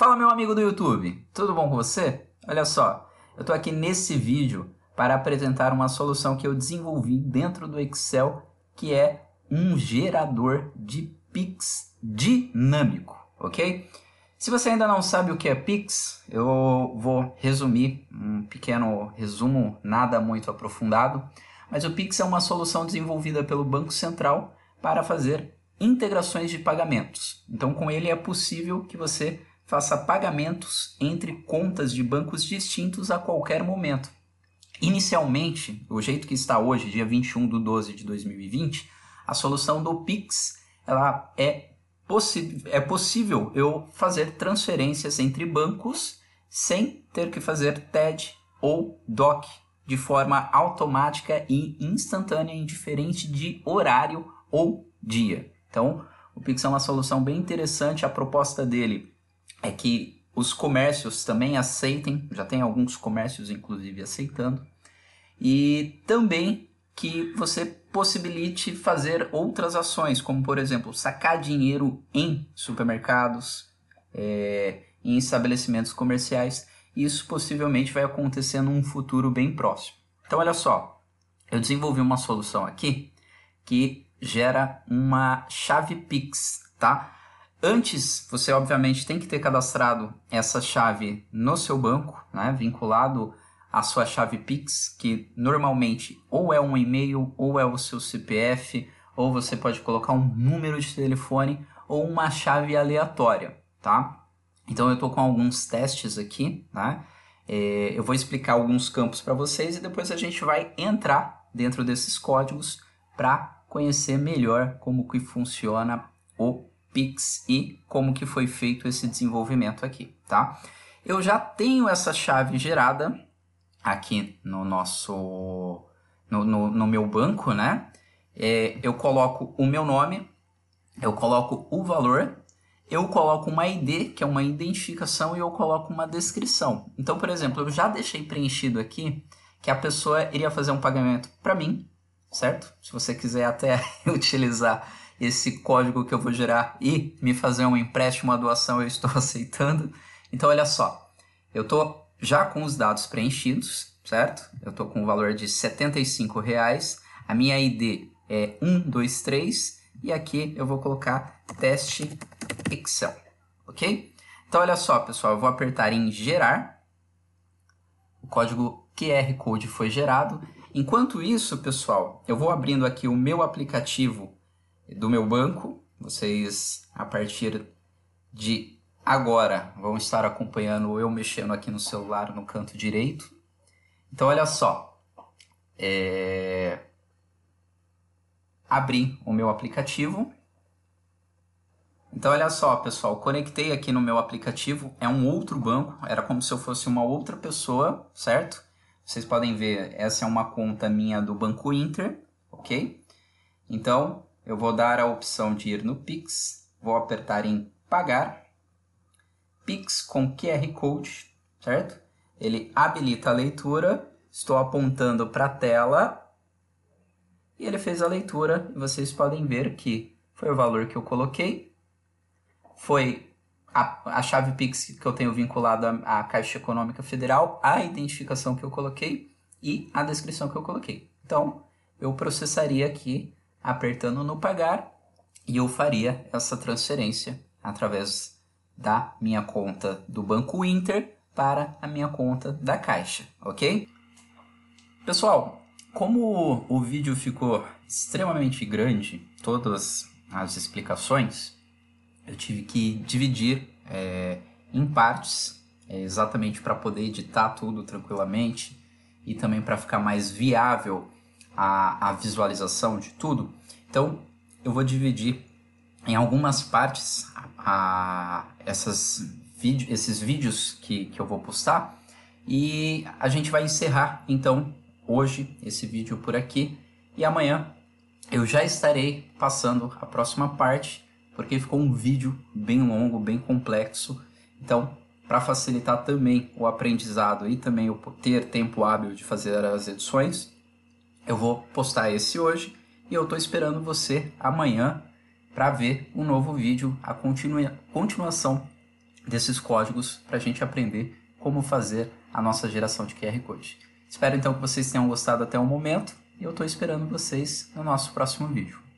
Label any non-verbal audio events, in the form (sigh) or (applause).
Fala meu amigo do YouTube, tudo bom com você? Olha só, eu estou aqui nesse vídeo para apresentar uma solução que eu desenvolvi dentro do Excel que é um gerador de PIX dinâmico, ok? Se você ainda não sabe o que é PIX, eu vou resumir um pequeno resumo, nada muito aprofundado, mas o PIX é uma solução desenvolvida pelo Banco Central para fazer integrações de pagamentos. Então, com ele é possível que você faça pagamentos entre contas de bancos distintos a qualquer momento. Inicialmente, o jeito que está hoje, dia 21 de 12 de 2020, a solução do Pix ela é, é possível eu fazer transferências entre bancos sem ter que fazer TED ou DOC de forma automática e instantânea, indiferente de horário ou dia. Então, o Pix é uma solução bem interessante. A proposta dele é que os comércios também aceitem, já tem alguns comércios inclusive aceitando, e também que você possibilite fazer outras ações, como por exemplo sacar dinheiro em supermercados, é, em estabelecimentos comerciais. Isso possivelmente vai acontecer num futuro bem próximo. Então, olha só, eu desenvolvi uma solução aqui que gera uma chave Pix, tá? Antes, você obviamente tem que ter cadastrado essa chave no seu banco, né, vinculado à sua chave Pix, que normalmente ou é um e-mail, ou é o seu CPF, ou você pode colocar um número de telefone ou uma chave aleatória, tá? Então eu estou com alguns testes aqui, né? É, eu vou explicar alguns campos para vocês e depois a gente vai entrar dentro desses códigos para conhecer melhor como que funciona o Pix e como que foi feito esse desenvolvimento aqui, tá? Eu já tenho essa chave gerada aqui no nosso, no, no, no meu banco, né? É, eu coloco o meu nome, eu coloco o valor, eu coloco uma ID, que é uma identificação, e eu coloco uma descrição. Então, por exemplo, eu já deixei preenchido aqui que a pessoa iria fazer um pagamento para mim, certo? Se você quiser até (laughs) utilizar esse código que eu vou gerar e me fazer um empréstimo, uma doação, eu estou (laughs) aceitando. Então, olha só, eu estou já com os dados preenchidos, certo? Eu estou com o valor de R$ reais. A minha ID é 123 e aqui eu vou colocar teste Excel, ok? Então, olha só, pessoal, eu vou apertar em gerar. O código QR Code foi gerado. Enquanto isso, pessoal, eu vou abrindo aqui o meu aplicativo do meu banco. Vocês, a partir de agora, vão estar acompanhando eu mexendo aqui no celular no canto direito. Então, olha só. É... Abri o meu aplicativo. Então, olha só, pessoal. Conectei aqui no meu aplicativo. É um outro banco. Era como se eu fosse uma outra pessoa, certo? Vocês podem ver, essa é uma conta minha do Banco Inter, ok? Então, eu vou dar a opção de ir no Pix, vou apertar em pagar. Pix com QR Code, certo? Ele habilita a leitura. Estou apontando para a tela. E ele fez a leitura. vocês podem ver que foi o valor que eu coloquei. Foi a, a chave Pix que eu tenho vinculada à Caixa Econômica Federal, a identificação que eu coloquei e a descrição que eu coloquei. Então, eu processaria aqui apertando no pagar e eu faria essa transferência através da minha conta do Banco Inter para a minha conta da Caixa, ok? Pessoal, como o vídeo ficou extremamente grande, todas as explicações, eu tive que dividir é, em partes, é, exatamente para poder editar tudo tranquilamente e também para ficar mais viável a, a visualização de tudo. Então, eu vou dividir em algumas partes a, essas vídeo, esses vídeos que, que eu vou postar e a gente vai encerrar então hoje esse vídeo por aqui e amanhã eu já estarei passando a próxima parte porque ficou um vídeo bem longo, bem complexo. Então, para facilitar também o aprendizado e também o ter tempo hábil de fazer as edições, eu vou postar esse hoje e eu estou esperando você amanhã para ver um novo vídeo, a continua continuação desses códigos para a gente aprender como fazer a nossa geração de QR Code. Espero então que vocês tenham gostado até o momento e eu estou esperando vocês no nosso próximo vídeo.